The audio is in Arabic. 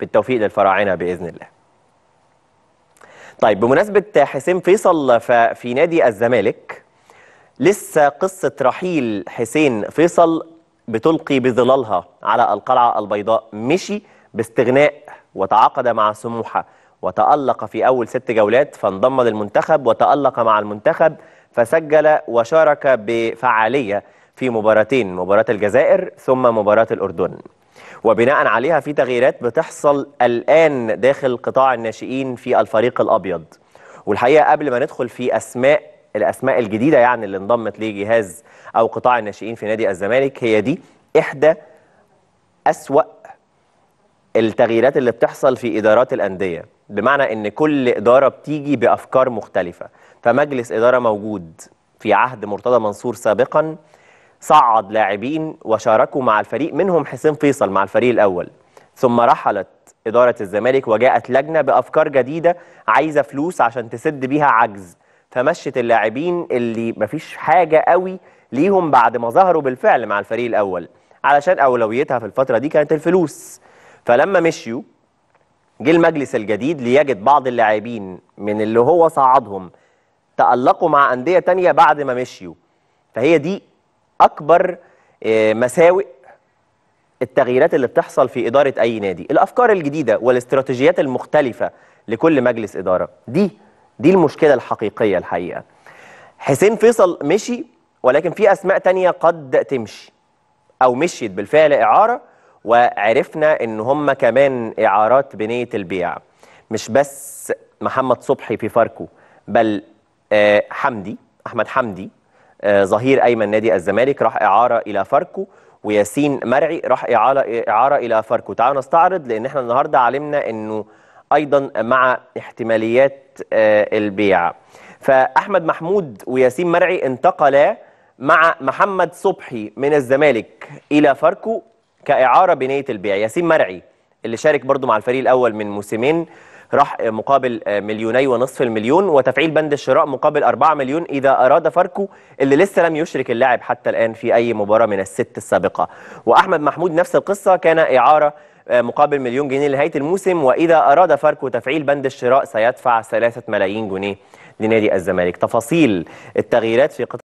بالتوفيق للفراعنه باذن الله. طيب بمناسبه حسين فيصل في نادي الزمالك لسه قصه رحيل حسين فيصل بتلقي بظلالها على القلعه البيضاء مشي باستغناء وتعاقد مع سموحه وتألق في أول ست جولات فانضم للمنتخب وتألق مع المنتخب فسجل وشارك بفعالية في مباراتين مباراة الجزائر ثم مباراة الأردن وبناء عليها في تغييرات بتحصل الآن داخل قطاع الناشئين في الفريق الأبيض والحقيقة قبل ما ندخل في أسماء الأسماء الجديدة يعني اللي انضمت لجهاز أو قطاع الناشئين في نادي الزمالك هي دي إحدى أسوأ التغييرات اللي بتحصل في إدارات الأندية بمعنى أن كل إدارة بتيجي بأفكار مختلفة فمجلس إدارة موجود في عهد مرتضى منصور سابقاً صعد لاعبين وشاركوا مع الفريق منهم حسين فيصل مع الفريق الأول ثم رحلت إدارة الزمالك وجاءت لجنة بأفكار جديدة عايزة فلوس عشان تسد بيها عجز فمشت اللاعبين اللي مفيش حاجة قوي ليهم بعد ما ظهروا بالفعل مع الفريق الأول علشان أولويتها في الفترة دي كانت الفلوس فلما مشيوا جه المجلس الجديد ليجد بعض اللاعبين من اللي هو صعدهم تألقوا مع أندية تانية بعد ما مشيوا فهي دي اكبر آه، مساوئ التغييرات اللي بتحصل في اداره اي نادي الافكار الجديده والاستراتيجيات المختلفه لكل مجلس اداره دي دي المشكله الحقيقيه الحقيقه حسين فيصل مشي ولكن في اسماء تانية قد تمشي او مشيت بالفعل اعاره وعرفنا ان هم كمان اعارات بنيه البيع مش بس محمد صبحي في فاركو بل آه، حمدي احمد حمدي آه، ظهير ايمن نادي الزمالك راح اعاره الى فاركو وياسين مرعي راح اعاره اعاره الى فاركو تعالوا نستعرض لان احنا النهارده علمنا انه ايضا مع احتماليات آه، البيع فاحمد محمود وياسين مرعي انتقلا مع محمد صبحي من الزمالك الى فاركو كاعاره بنيه البيع ياسين مرعي اللي شارك برضو مع الفريق الاول من موسمين راح مقابل آه، مليوني ونصف المليون وتفعيل بند الشراء مقابل 4 مليون إذا أراد فاركو اللي لسه لم يشرك اللاعب حتى الآن في أي مباراة من الست السابقة وأحمد محمود نفس القصة كان إعارة آه، مقابل مليون جنيه لنهاية الموسم وإذا أراد فاركو تفعيل بند الشراء سيدفع 3 ملايين جنيه لنادي الزمالك تفاصيل التغييرات في قطاع